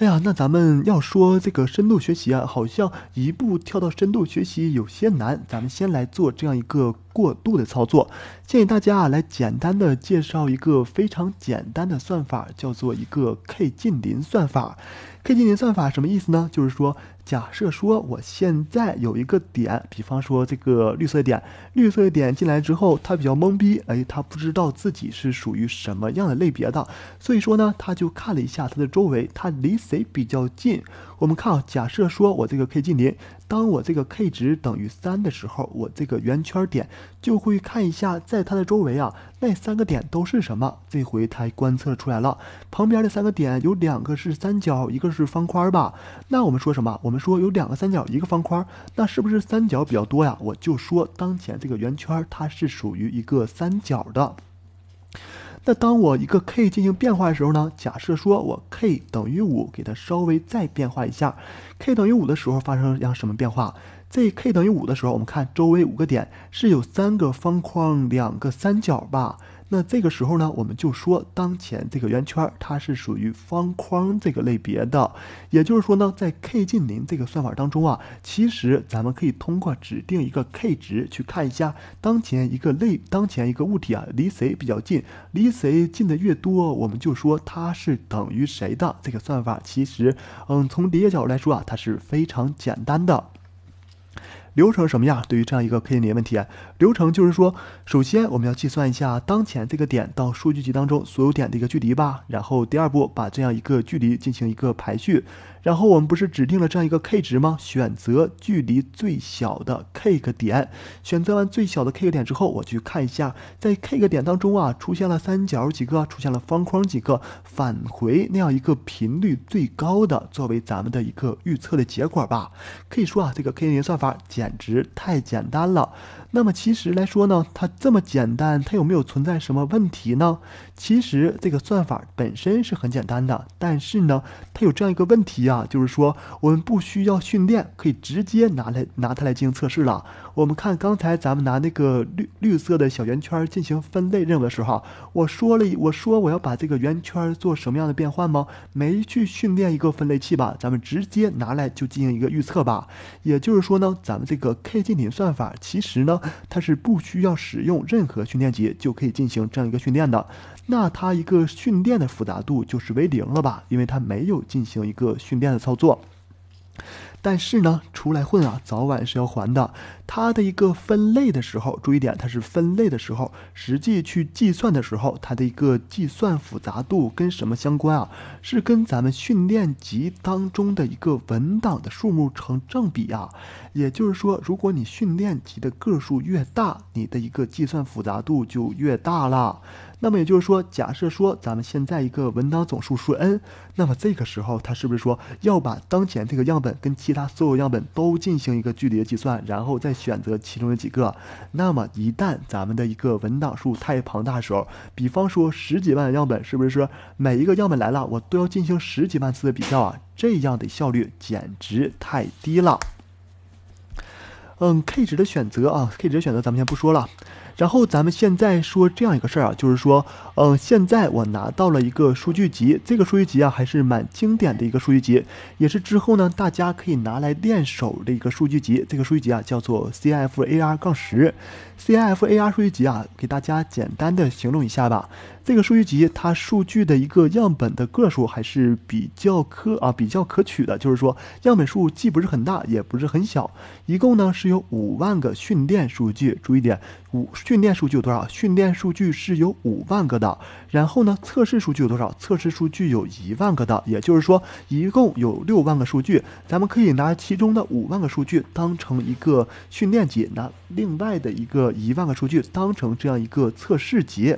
哎呀，那咱们要说这个深度学习啊，好像一步跳到深度学习有些难，咱们先来做这样一个过渡的操作。建议大家啊，来简单的介绍一个非常简单的算法，叫做一个 K 近邻算法。K 近邻算法什么意思呢？就是说。假设说我现在有一个点，比方说这个绿色点，绿色点进来之后，他比较懵逼，哎，他不知道自己是属于什么样的类别的，所以说呢，他就看了一下他的周围，他离谁比较近。我们看，啊，假设说我这个 K 近邻。当我这个 K 值等于三的时候，我这个圆圈点就会看一下，在它的周围啊，那三个点都是什么？这回它观测出来了，旁边的三个点有两个是三角，一个是方块吧？那我们说什么？我们说有两个三角，一个方块，那是不是三角比较多呀？我就说当前这个圆圈它是属于一个三角的。那当我一个 k 进行变化的时候呢？假设说我 k 等于五，给它稍微再变化一下。k 等于五的时候发生了样什么变化？在 k 等于五的时候，我们看周围五个点是有三个方框，两个三角吧。那这个时候呢，我们就说当前这个圆圈它是属于方框这个类别的，也就是说呢，在 K 近邻这个算法当中啊，其实咱们可以通过指定一个 K 值去看一下当前一个类当前一个物体啊离谁比较近，离谁近的越多，我们就说它是等于谁的。这个算法其实，嗯，从理解角度来说啊，它是非常简单的。流程什么样？对于这样一个 k n 问题，流程就是说，首先我们要计算一下当前这个点到数据集当中所有点的一个距离吧，然后第二步把这样一个距离进行一个排序，然后我们不是指定了这样一个 K 值吗？选择距离最小的 K 个点，选择完最小的 K 个点之后，我去看一下，在 K 个点当中啊，出现了三角几个，出现了方框几个，返回那样一个频率最高的作为咱们的一个预测的结果吧。可以说啊，这个 KNN 算法。简直太简单了。那么其实来说呢，它这么简单，它有没有存在什么问题呢？其实这个算法本身是很简单的，但是呢，它有这样一个问题啊，就是说我们不需要训练，可以直接拿来拿它来进行测试了。我们看刚才咱们拿那个绿绿色的小圆圈进行分类任务的时候，我说了，我说我要把这个圆圈做什么样的变换吗？没去训练一个分类器吧，咱们直接拿来就进行一个预测吧。也就是说呢，咱们这个 K 近邻算法其实呢。它是不需要使用任何训练集就可以进行这样一个训练的，那它一个训练的复杂度就是为零了吧？因为它没有进行一个训练的操作。但是呢，出来混啊，早晚是要还的。它的一个分类的时候，注意点，它是分类的时候，实际去计算的时候，它的一个计算复杂度跟什么相关啊？是跟咱们训练集当中的一个文档的数目成正比啊。也就是说，如果你训练集的个数越大，你的一个计算复杂度就越大了。那么也就是说，假设说咱们现在一个文档总数数 n，那么这个时候它是不是说要把当前这个样本跟其他所有样本都进行一个距离的计算，然后再选择其中的几个？那么一旦咱们的一个文档数太庞大的时候，比方说十几万的样本，是不是每一个样本来了我都要进行十几万次的比较啊？这样的效率简直太低了。嗯，k 值的选择啊，k 值的选择咱们先不说了。然后咱们现在说这样一个事儿啊，就是说，嗯，现在我拿到了一个数据集，这个数据集啊还是蛮经典的一个数据集，也是之后呢大家可以拿来练手的一个数据集。这个数据集啊叫做 CFAR 杠十，CFAR 数据集啊给大家简单的形容一下吧。这个数据集，它数据的一个样本的个数还是比较可啊，比较可取的。就是说，样本数既不是很大，也不是很小。一共呢是有五万个训练数据。注意点，五训练数据有多少？训练数据是有五万个的。然后呢，测试数据有多少？测试数据有一万个的。也就是说，一共有六万个数据。咱们可以拿其中的五万个数据当成一个训练集，拿另外的一个一万个数据当成这样一个测试集。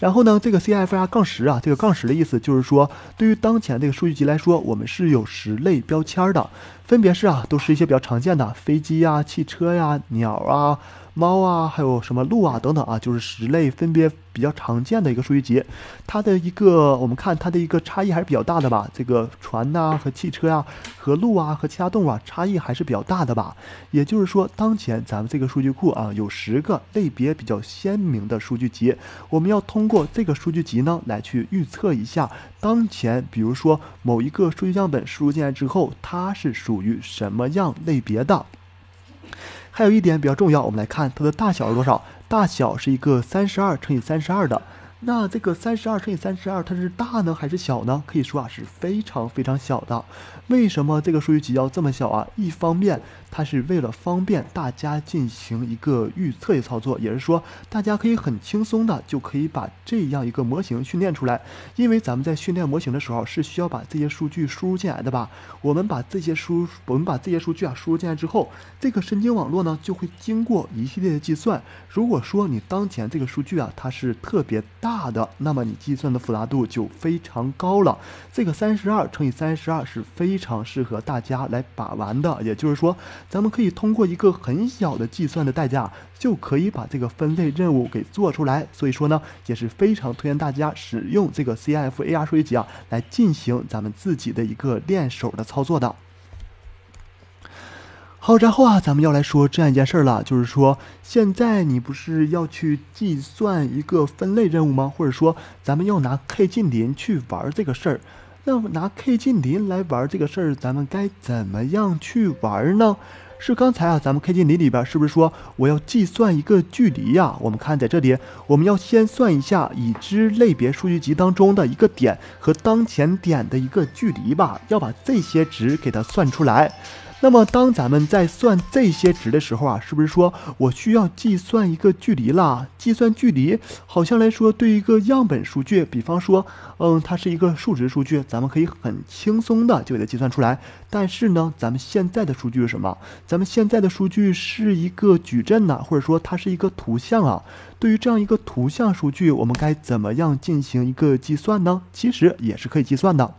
然后呢，这个 C F R 杠十啊，这个杠十的意思就是说，对于当前这个数据集来说，我们是有十类标签的，分别是啊，都是一些比较常见的飞机呀、汽车呀、鸟啊。猫啊，还有什么鹿啊等等啊，就是十类分别比较常见的一个数据集，它的一个我们看它的一个差异还是比较大的吧。这个船呐和汽车呀和鹿啊和其他动物啊差异还是比较大的吧。也就是说，当前咱们这个数据库啊有十个类别比较鲜明的数据集，我们要通过这个数据集呢来去预测一下当前，比如说某一个数据样本输入进来之后，它是属于什么样类别的。还有一点比较重要，我们来看它的大小是多少。大小是一个三十二乘以三十二的。那这个三十二乘以三十二，它是大呢还是小呢？可以说啊，是非常非常小的。为什么这个数据集要这么小啊？一方面，它是为了方便大家进行一个预测的操作，也是说，大家可以很轻松的就可以把这样一个模型训练出来。因为咱们在训练模型的时候，是需要把这些数据输入进来的吧？我们把这些输，我们把这些数据啊输入进来之后，这个神经网络呢就会经过一系列的计算。如果说你当前这个数据啊，它是特别大。大的，那么你计算的复杂度就非常高了。这个三十二乘以三十二是非常适合大家来把玩的。也就是说，咱们可以通过一个很小的计算的代价，就可以把这个分类任务给做出来。所以说呢，也是非常推荐大家使用这个 C I F A R 数学集啊，来进行咱们自己的一个练手的操作的。好，然后啊，咱们要来说这样一件事儿了，就是说，现在你不是要去计算一个分类任务吗？或者说，咱们要拿 k 近邻去玩这个事儿，那拿 k 近邻来玩这个事儿，咱们该怎么样去玩呢？是刚才啊，咱们 k 近邻里边是不是说我要计算一个距离呀？我们看在这里，我们要先算一下已知类别数据集当中的一个点和当前点的一个距离吧，要把这些值给它算出来。那么，当咱们在算这些值的时候啊，是不是说我需要计算一个距离了？计算距离，好像来说，对一个样本数据，比方说，嗯，它是一个数值数据，咱们可以很轻松的就给它计算出来。但是呢，咱们现在的数据是什么？咱们现在的数据是一个矩阵呢，或者说它是一个图像啊。对于这样一个图像数据，我们该怎么样进行一个计算呢？其实也是可以计算的。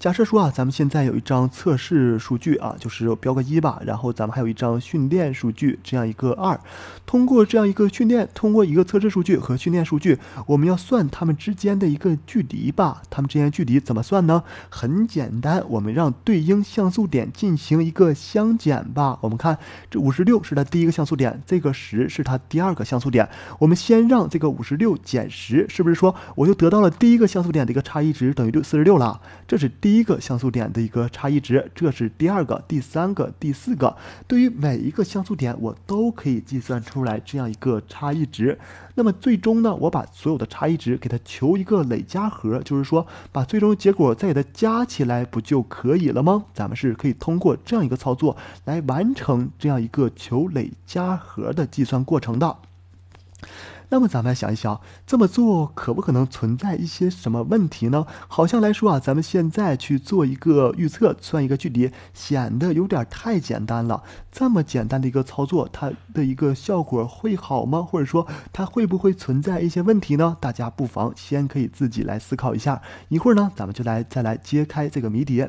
假设说啊，咱们现在有一张测试数据啊，就是标个一吧，然后咱们还有一张训练数据，这样一个二。通过这样一个训练，通过一个测试数据和训练数据，我们要算它们之间的一个距离吧。它们之间距离怎么算呢？很简单，我们让对应像素点进行一个相减吧。我们看这五十六是它第一个像素点，这个十是它第二个像素点。我们先让这个五十六减十，是不是说我就得到了第一个像素点的一个差异值等于六四十六了？这是第。第一个像素点的一个差异值，这是第二个、第三个、第四个。对于每一个像素点，我都可以计算出来这样一个差异值。那么最终呢，我把所有的差异值给它求一个累加和，就是说把最终结果再给它加起来，不就可以了吗？咱们是可以通过这样一个操作来完成这样一个求累加和的计算过程的。那么，咱们想一想，这么做可不可能存在一些什么问题呢？好像来说啊，咱们现在去做一个预测，算一个距离，显得有点太简单了。这么简单的一个操作，它的一个效果会好吗？或者说，它会不会存在一些问题呢？大家不妨先可以自己来思考一下。一会儿呢，咱们就来再来揭开这个谜底。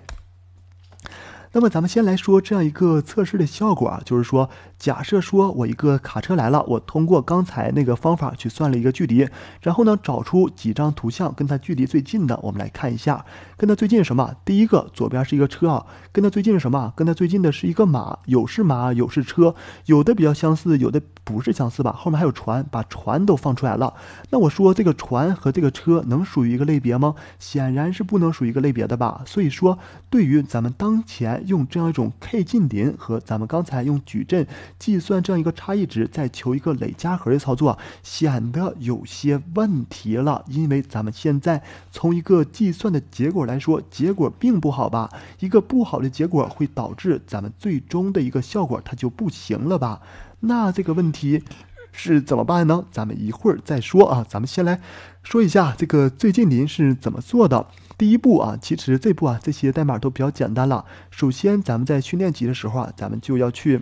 那么，咱们先来说这样一个测试的效果啊，就是说。假设说我一个卡车来了，我通过刚才那个方法去算了一个距离，然后呢找出几张图像跟它距离最近的，我们来看一下，跟它最近什么？第一个左边是一个车啊，跟它最近是什么？跟它最近的是一个马，有是马，有是车，有的比较相似，有的不是相似吧？后面还有船，把船都放出来了。那我说这个船和这个车能属于一个类别吗？显然是不能属于一个类别的吧？所以说对于咱们当前用这样一种 K 近邻和咱们刚才用矩阵。计算这样一个差异值，再求一个累加和的操作，显得有些问题了。因为咱们现在从一个计算的结果来说，结果并不好吧。一个不好的结果会导致咱们最终的一个效果它就不行了吧？那这个问题是怎么办呢？咱们一会儿再说啊。咱们先来说一下这个最近您是怎么做的。第一步啊，其实这步啊这些代码都比较简单了。首先，咱们在训练集的时候啊，咱们就要去。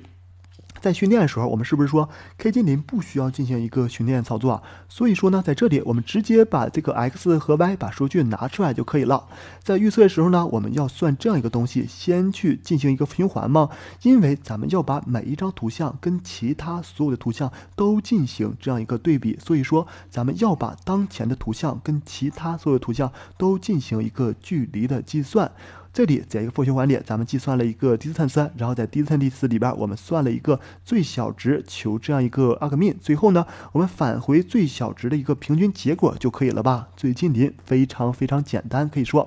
在训练的时候，我们是不是说 K 近林不需要进行一个训练操作？所以说呢，在这里我们直接把这个 x 和 y 把数据拿出来就可以了。在预测的时候呢，我们要算这样一个东西，先去进行一个循环嘛，因为咱们要把每一张图像跟其他所有的图像都进行这样一个对比，所以说咱们要把当前的图像跟其他所有图像都进行一个距离的计算。这里在一个复循环里，咱们计算了一个第四碳酸，然后在第四第四里边，我们算了一个最小值，求这样一个阿克敏。最后呢，我们返回最小值的一个平均结果就可以了吧？最近邻非常非常简单，可以说。